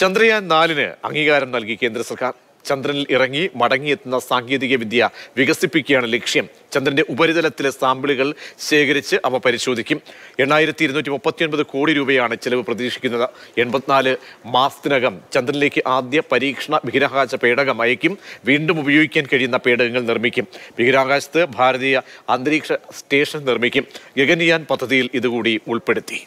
ചന്ദ്രയാൻ നാലിന് അംഗീകാരം നൽകി കേന്ദ്ര സർക്കാർ ചന്ദ്രനിൽ ഇറങ്ങി മടങ്ങിയെത്തുന്ന സാങ്കേതിക വിദ്യ വികസിപ്പിക്കുകയാണ് ലക്ഷ്യം ചന്ദ്രന്റെ ഉപരിതലത്തിലെ സാമ്പിളുകൾ ശേഖരിച്ച് അവ പരിശോധിക്കും എണ്ണായിരത്തി ഇരുന്നൂറ്റി മുപ്പത്തിയൊൻപത് കോടി രൂപയാണ് ചെലവ് പ്രതീക്ഷിക്കുന്നത് എൺപത്തിനാല് മാസത്തിനകം ചന്ദ്രനിലേക്ക് ആദ്യ പരീക്ഷണ ബഹിരാകാശ പേടകം അയക്കും വീണ്ടും ഉപയോഗിക്കാൻ കഴിയുന്ന പേടകങ്ങൾ നിർമ്മിക്കും ബഹിരാകാശത്ത് ഭാരതീയ അന്തരീക്ഷ സ്റ്റേഷൻ നിർമ്മിക്കും ഗഗൻയാൻ പദ്ധതിയിൽ ഇതുകൂടി ഉൾപ്പെടുത്തി